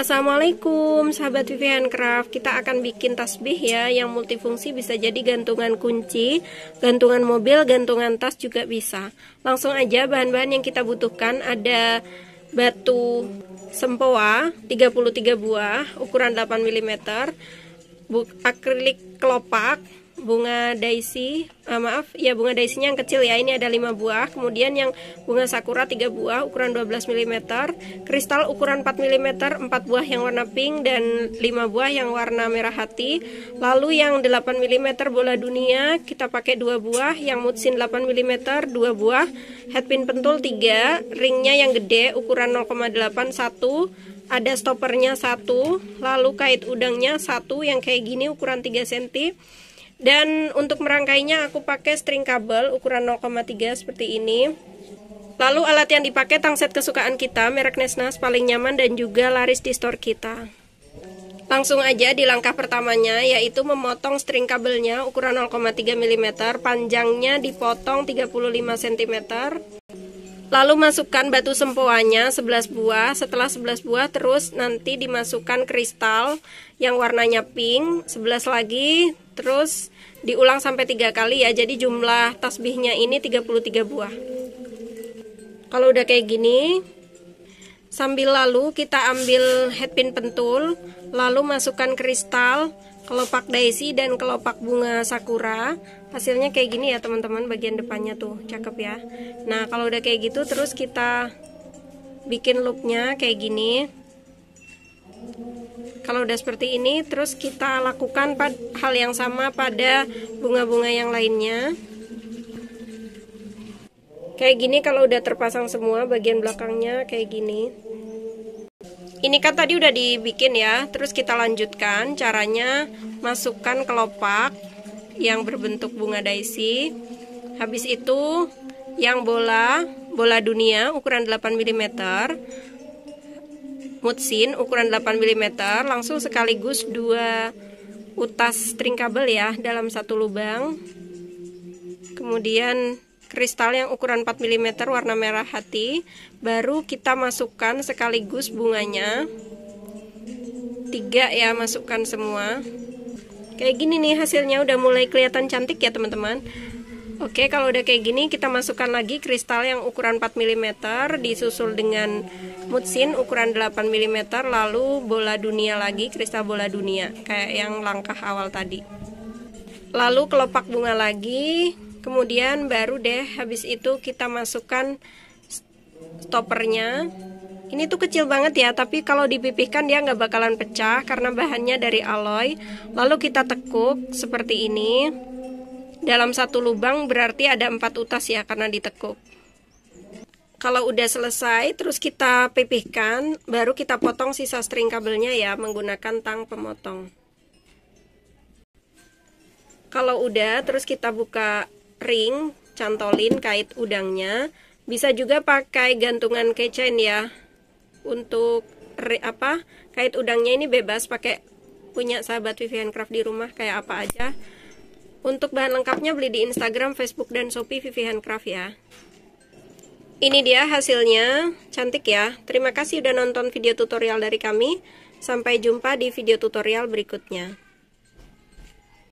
Assalamualaikum sahabat Vivian Craft Kita akan bikin tasbih ya Yang multifungsi bisa jadi gantungan kunci Gantungan mobil, gantungan tas juga bisa Langsung aja bahan-bahan yang kita butuhkan Ada batu sempoa 33 buah ukuran 8 mm Akrilik kelopak bunga daisy ah, maaf ya bunga daisinya yang kecil ya ini ada 5 buah kemudian yang bunga sakura 3 buah ukuran 12 mm kristal ukuran 4 mm 4 buah yang warna pink dan 5 buah yang warna merah hati lalu yang 8 mm bola dunia kita pakai 2 buah yang mutsin 8 mm 2 buah headpin pentul 3 ringnya yang gede ukuran 0,81 ada stoppernya 1 lalu kait udangnya 1 yang kayak gini ukuran 3 cm dan untuk merangkainya aku pakai string kabel ukuran 0,3 seperti ini lalu alat yang dipakai tangset kesukaan kita merek Nesnas paling nyaman dan juga laris di store kita Langsung aja di langkah pertamanya yaitu memotong string kabelnya ukuran 0,3 mm, panjangnya dipotong 35 cm. Lalu masukkan batu sempoanya 11 buah, setelah 11 buah terus nanti dimasukkan kristal yang warnanya pink, 11 lagi Terus diulang sampai tiga kali ya. Jadi jumlah tasbihnya ini 33 buah. Kalau udah kayak gini, sambil lalu kita ambil headpin pentul, lalu masukkan kristal, kelopak daisy dan kelopak bunga sakura. Hasilnya kayak gini ya teman-teman bagian depannya tuh, cakep ya. Nah, kalau udah kayak gitu terus kita bikin loopnya kayak gini kalau udah seperti ini, terus kita lakukan hal yang sama pada bunga-bunga yang lainnya. Kayak gini kalau udah terpasang semua bagian belakangnya kayak gini. Ini kan tadi udah dibikin ya, terus kita lanjutkan caranya masukkan kelopak yang berbentuk bunga daisy. Habis itu yang bola, bola dunia ukuran 8 mm mutsin ukuran 8 mm langsung sekaligus dua utas string kabel ya dalam satu lubang kemudian kristal yang ukuran 4 mm warna merah hati baru kita masukkan sekaligus bunganya tiga ya masukkan semua kayak gini nih hasilnya udah mulai kelihatan cantik ya teman-teman Oke, kalau udah kayak gini kita masukkan lagi kristal yang ukuran 4 mm disusul dengan mutsin ukuran 8 mm lalu bola dunia lagi, kristal bola dunia kayak yang langkah awal tadi. Lalu kelopak bunga lagi, kemudian baru deh habis itu kita masukkan stoppernya ini tuh kecil banget ya, tapi kalau dipipihkan dia nggak bakalan pecah karena bahannya dari alloy. Lalu kita tekuk seperti ini dalam satu lubang berarti ada empat utas ya karena ditekuk kalau udah selesai terus kita pipihkan baru kita potong sisa string kabelnya ya menggunakan tang pemotong kalau udah terus kita buka ring cantolin kait udangnya bisa juga pakai gantungan keychain ya untuk apa kait udangnya ini bebas pakai punya sahabat Vivian Craft di rumah kayak apa aja untuk bahan lengkapnya beli di Instagram, Facebook, dan Shopee Vivi Handcraft ya. Ini dia hasilnya, cantik ya. Terima kasih udah nonton video tutorial dari kami. Sampai jumpa di video tutorial berikutnya.